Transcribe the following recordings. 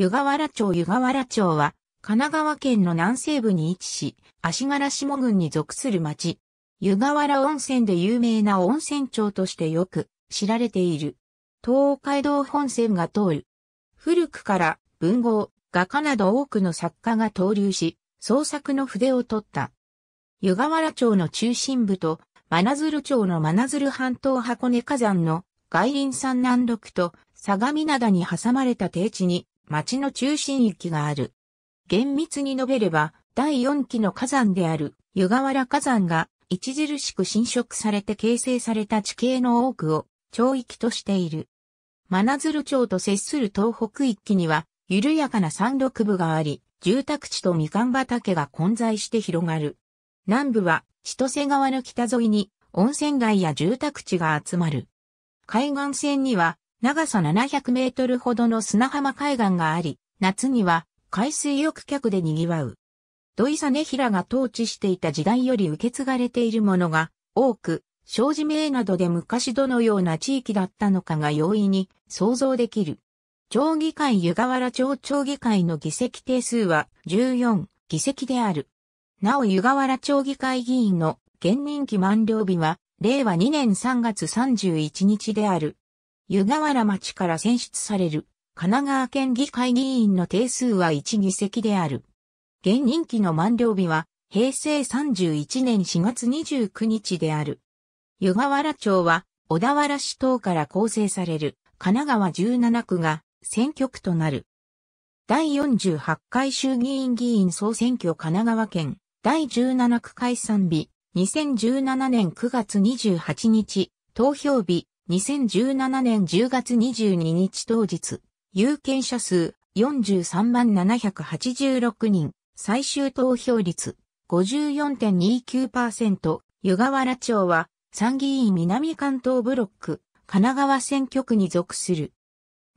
湯河原町湯河原町は、神奈川県の南西部に位置し、足柄下郡に属する町。湯河原温泉で有名な温泉町としてよく知られている。東海道本線が通る。古くから文豪、画家など多くの作家が登竜し、創作の筆を取った。湯河原町の中心部と、真鶴町の真鶴半島箱根火山の外輪山南麓と相模灘に挟まれた低地に町の中心域がある。厳密に述べれば、第四期の火山である湯河原火山が著しく侵食されて形成された地形の多くを町域としている。真鶴町と接する東北一域には緩やかな山麓部があり、住宅地とみかん畑が混在して広がる。南部は千歳川の北沿いに温泉街や住宅地が集まる。海岸線には長さ700メートルほどの砂浜海岸があり、夏には海水浴客で賑わう。土井実平が統治していた時代より受け継がれているものが多く、障子名などで昔どのような地域だったのかが容易に想像できる。町議会湯河原町町議会の議席定数は14議席である。なお湯河原町議会議員の現任期満了日は令和2年3月31日である。湯河原町から選出される神奈川県議会議員の定数は1議席である。現任期の満了日は平成31年4月29日である。湯河原町は小田原市等から構成される神奈川17区が選挙区となる。第48回衆議院議員総選挙神奈川県第17区解散日2017年9月28日投票日2017年10月22日当日、有権者数43万786人、最終投票率54.29%、湯河原町は参議院南関東ブロック、神奈川選挙区に属する。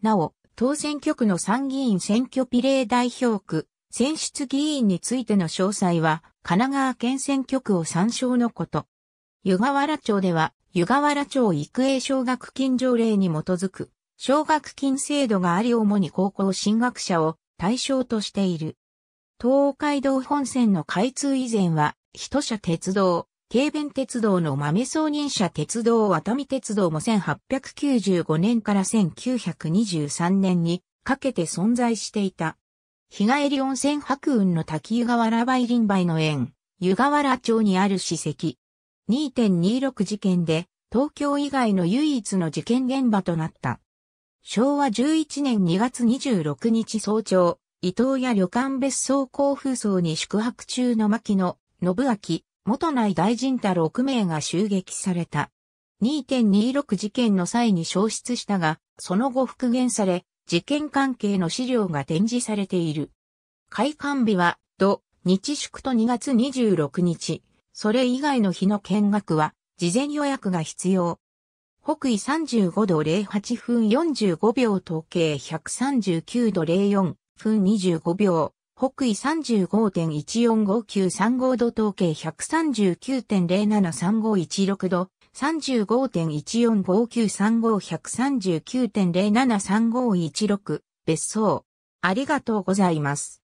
なお、当選挙区の参議院選挙比例代表区、選出議員についての詳細は、神奈川県選挙区を参照のこと。湯河原町では、湯河原町育英奨学金条例に基づく、奨学金制度があり主に高校進学者を対象としている。東海道本線の開通以前は、一社鉄道、軽便鉄道の豆送人者鉄道熱海鉄道も1895年から1923年にかけて存在していた。日帰り温泉白雲の滝湯河原梅林梅の園、湯河原町にある史跡、2.26事件で東京以外の唯一の事件現場となった。昭和11年2月26日早朝、伊東や旅館別荘交風荘に宿泊中の牧野、信明、元内大臣太6名が襲撃された。2.26事件の際に消失したが、その後復元され、事件関係の資料が展示されている。開館日は、土、日祝と2月26日。それ以外の日の見学は、事前予約が必要。北緯35度08分45秒統計139度04分25秒。北緯35.145935度統計139.073516度35.145935 139.073516別荘。ありがとうございます。